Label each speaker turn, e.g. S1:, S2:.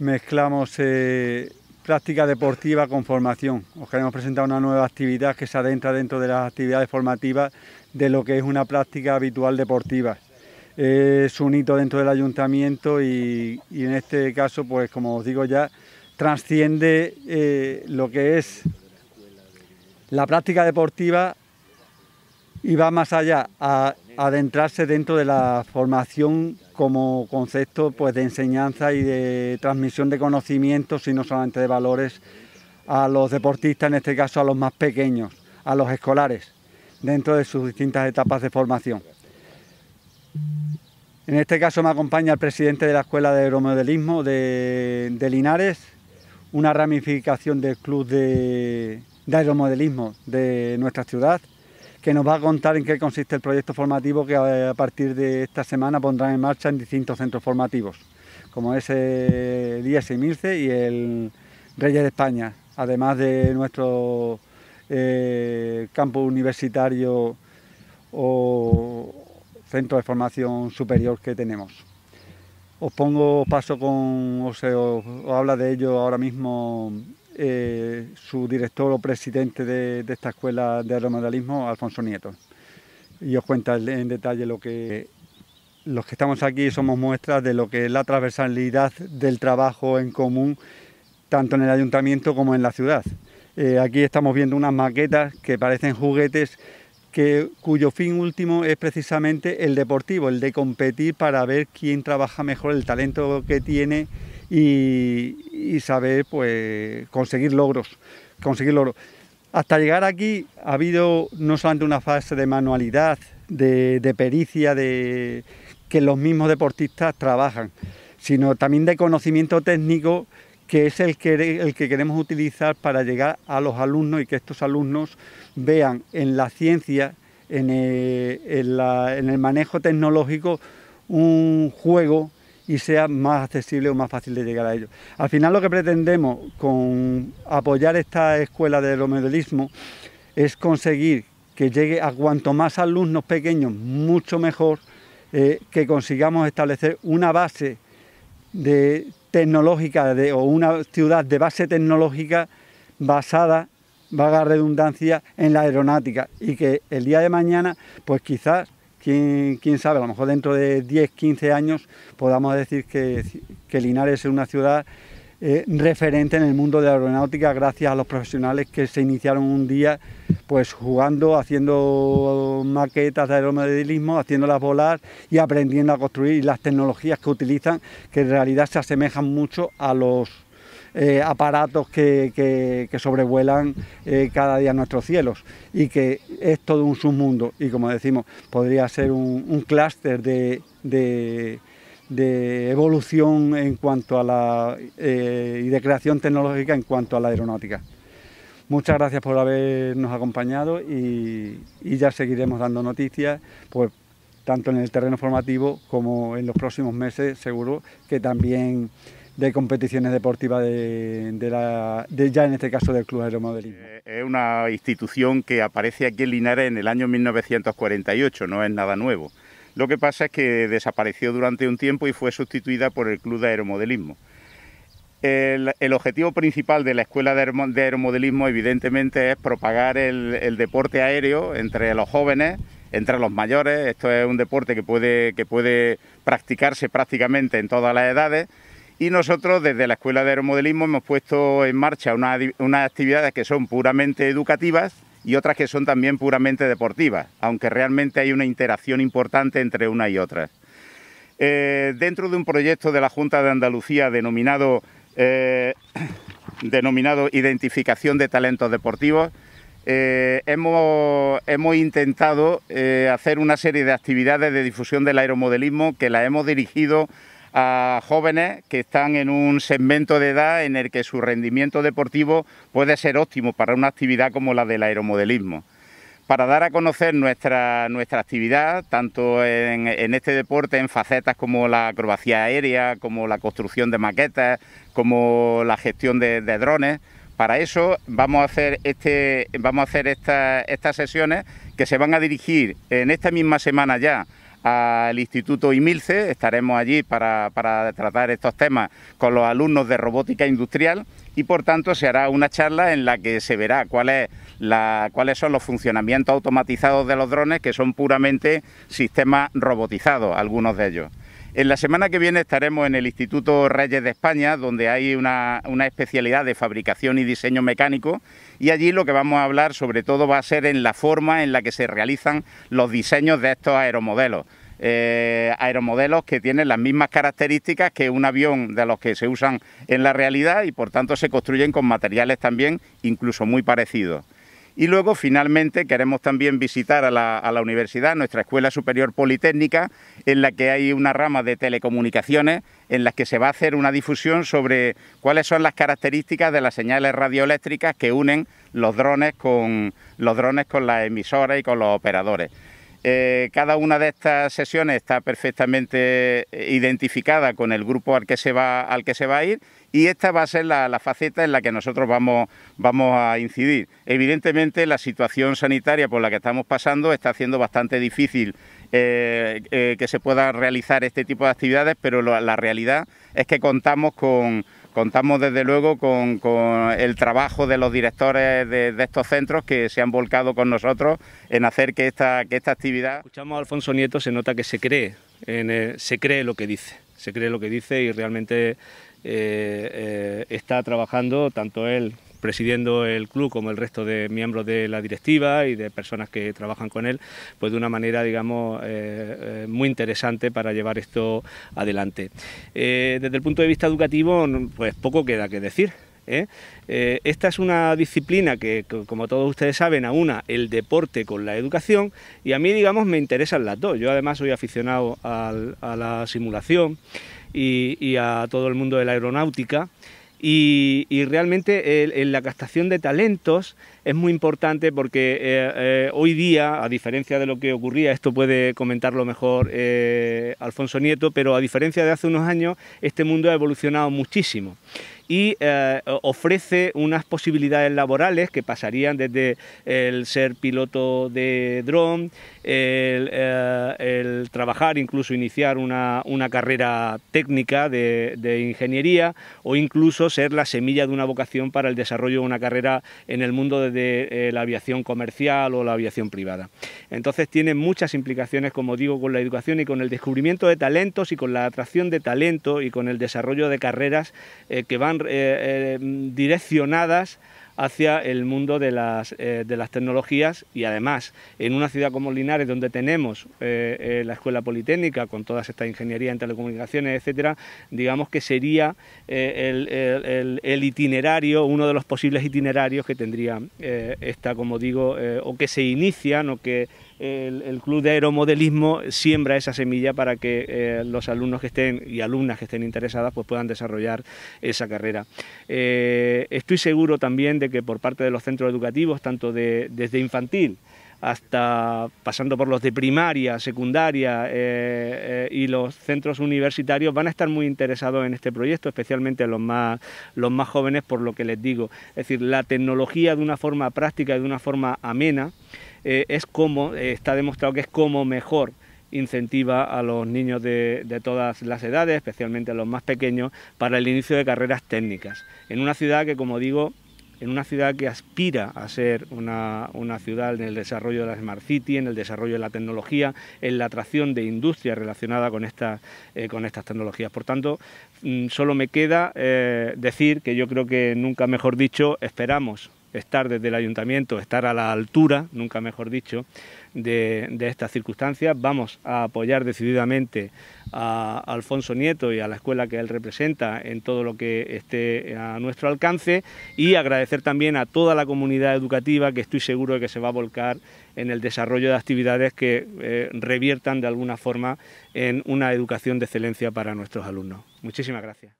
S1: mezclamos eh, práctica deportiva con formación. Os queremos presentar una nueva actividad que se adentra dentro de las actividades formativas de lo que es una práctica habitual deportiva. es un hito dentro del ayuntamiento y, en este caso, pues como os digo ya, trasciende eh, lo que es la práctica deportiva y va más allá, a adentrarse dentro de la formación como concepto pues, de enseñanza y de transmisión de conocimientos y no solamente de valores a los deportistas, en este caso a los más pequeños, a los escolares, dentro de sus distintas etapas de formación. En este caso me acompaña el presidente de la Escuela de Aeromodelismo de, Linares, una ramificación del Club de, de Aeromodelismo de nuestra ciudad, que nos va a contar en qué consiste el proyecto formativo que eh, a partir de esta semana pondrán en marcha en distintos centros formativos, como es el eh, IES Mirce y el Reyes de España, además de nuestro eh, campo universitario o centro de formación superior que tenemos. Os pongo paso con, o se os habla de ello ahora mismo eh, su director o presidente de, esta escuela de aeromodalismo, Alfonso Nieto. Y os cuenta en detalle lo que los que estamos aquí somos muestras de lo que es la transversalidad del trabajo en común, tanto en el ayuntamiento como en la ciudad. Eh, aquí estamos viendo unas maquetas que parecen juguetes que, cuyo fin último es precisamente el deportivo, el de competir para ver quién trabaja mejor el talento que tiene y, saber pues, conseguir logros, conseguir logros. Hasta llegar aquí ha habido no solamente una fase de manualidad, de, pericia, de que los mismos deportistas trabajan, sino también de conocimiento técnico que es el que, el que queremos utilizar para llegar a los alumnos y que estos alumnos vean en la ciencia, en el manejo tecnológico, un juego y sea más accesible o más fácil de llegar a ellos. Al final lo que pretendemos con apoyar esta escuela de aeromedialismo... es conseguir que llegue a cuanto más alumnos pequeños, mucho mejor, eh, que consigamos establecer una base de tecnológica o una ciudad de base tecnológica basada, vaga redundancia, en la aeronáutica y que el día de mañana, pues quizás quién, sabe, a lo mejor dentro de 10, 15 años podamos decir que, Linares es una ciudad eh, referente en el mundo de la aeronáutica gracias a los profesionales que se iniciaron un día pues jugando, haciendo maquetas de aeromodelismo, haciéndolas volar y aprendiendo a construir y las tecnologías que utilizan que en realidad se asemejan mucho a los eh, aparatos que, sobrevuelan eh, cada día nuestros cielos y que es todo un submundo y como decimos podría ser un, clúster de, evolución en cuanto a la eh, y de creación tecnológica en cuanto a la aeronáutica. Muchas gracias por habernos acompañado y, ya seguiremos dando noticias pues, tanto en el terreno formativo como en los próximos meses, seguro que también de competiciones deportivas de, de, la, ya en este caso del Club Aeromodelismo. Eh,
S2: es una institución que aparece aquí en Linares en el año 1948, no es nada nuevo. Lo que pasa es que desapareció durante un tiempo y fue sustituida por el Club de Aeromodelismo. El, objetivo principal de la Escuela de, Aeromodelismo evidentemente es propagar el, el deporte aéreo entre los jóvenes entre los mayores. Esto es un deporte que puede, que puede practicarse prácticamente en todas las edades y nosotros desde la Escuela de Aeromodelismo hemos puesto en marcha unas actividades que son puramente educativas y otras que son también puramente deportivas, aunque realmente hay una interacción importante entre una y otra. Eh, dentro de un proyecto de la Junta de Andalucía denominado, eh, denominado Identificación de Talentos Deportivos, eh, hemos, hemos, intentado hacer una serie de actividades de difusión del aeromodelismo que las hemos dirigido a jóvenes que están en un segmento de edad en el que su rendimiento deportivo puede ser óptimo para una actividad como la del aeromodelismo. Para dar a conocer nuestra, nuestra actividad, tanto en, este deporte, en facetas como la acrobacía aérea, como la construcción de maquetas, como la gestión de, drones, para eso vamos a hacer, este, vamos a hacer estas sesiones que se van a dirigir en esta misma semana ya al Instituto IMILCE, estaremos allí para, tratar estos temas con los alumnos de robótica industrial y por tanto se hará una charla en la que se verá cuáles son los funcionamientos automatizados de los drones, que son puramente sistemas robotizados, algunos de ellos. En la semana que viene estaremos en el Instituto Reyes de España, donde hay una, especialidad de fabricación y diseño mecánico, y allí lo que vamos a hablar sobre todo va a ser en la forma en la que se realizan los diseños de estos aeromodelos. Eh, aeromodelos que tienen las mismas características que un avión de los que se usan en la realidad y por tanto se construyen con materiales también incluso muy parecidos. Y luego, finalmente, queremos también visitar a la, universidad, nuestra Escuela Superior Politécnica, en la que hay una rama de telecomunicaciones en la que se va a hacer una difusión sobre cuáles son las características de las señales radioeléctricas que unen los drones con los drones con las emisoras y con los operadores. Eh, cada una de estas sesiones está perfectamente eh, identificada con el grupo al que se va, al que se va a ir y esta va a ser la, faceta en la que nosotros vamos, vamos a incidir. Evidentemente la situación sanitaria por la que estamos pasando está haciendo bastante difícil eh, que se pueda realizar este tipo de actividades, pero la realidad es que contamos con Contamos desde luego con, el trabajo de los directores de, estos centros que se han volcado con nosotros en hacer que esta, que esta actividad...
S3: Escuchamos a Alfonso Nieto, se nota que se cree, en, eh, se cree lo que dice, se cree lo que dice y realmente eh, eh, está trabajando tanto él presidiendo el club como el resto de miembros de la directiva y de personas que trabajan con él, pues de una manera, digamos, eh, eh, muy interesante para llevar esto adelante. Eh, desde el punto de vista educativo, pues poco queda que decir. esta es una disciplina que, como todos ustedes saben, aúna el deporte con la educación y a mí, digamos, me interesan las dos. Yo además soy aficionado a la simulación y a todo el mundo de la aeronáutica. Y, realmente la captación de talentos es muy importante porque eh, eh, hoy día, a diferencia de lo que ocurría, esto puede comentarlo mejor eh, Alfonso Nieto, pero a diferencia de hace unos años, este mundo ha evolucionado muchísimo y eh, ofrece unas posibilidades laborales que pasarían desde el ser piloto de dron, el, eh, trabajar, incluso iniciar una, carrera técnica de, ingeniería o incluso ser la semilla de una vocación para el desarrollo de una carrera en el mundo desde eh, la aviación comercial o la aviación privada. Entonces tiene muchas implicaciones, como digo, con la educación y con el descubrimiento de talentos y con la atracción de talento y con el desarrollo de carreras que van eh, eh, mm, direccionadas hacia el mundo de las, eh, de las, tecnologías y además en una ciudad como Linares donde tenemos la Escuela Politécnica con todas estas ingenierías en telecomunicaciones, etcétera, digamos que sería el, el, itinerario, uno de los posibles itinerarios que tendría esta, como digo, o que se inician o que el, Club de Aeromodelismo siembra esa semilla para que eh, los alumnos que estén y alumnas que estén interesadas pues puedan desarrollar esa carrera. Eh, estoy seguro también de que por parte de los centros educativos, tanto desde infantil, hasta pasando por los de primaria, secundaria eh, y los centros universitarios van a estar muy interesados en este proyecto, especialmente los más, los más jóvenes por lo que les digo. Es decir, la tecnología de una forma práctica y de una forma amena. Eh, es como, eh, está demostrado que es como mejor incentiva a los niños de, todas las edades, especialmente a los más pequeños, para el inicio de carreras técnicas. En una ciudad que, como digo, en una ciudad que aspira a ser una, ciudad en el desarrollo de la Smart City, en el desarrollo de la tecnología, en la atracción de industria relacionada con, esta, eh, con estas tecnologías. Por tanto, mm, solo me queda decir que yo creo que nunca mejor dicho, esperamos estar desde el ayuntamiento, estar a la altura, nunca mejor dicho, de, estas circunstancias. Vamos a apoyar decididamente a Alfonso Nieto y a la escuela que él representa en todo lo que esté a nuestro alcance y agradecer también a toda la comunidad educativa que estoy seguro de que se va a volcar en el desarrollo de actividades que eh, reviertan de alguna forma en una educación de excelencia para nuestros alumnos. Muchísimas gracias.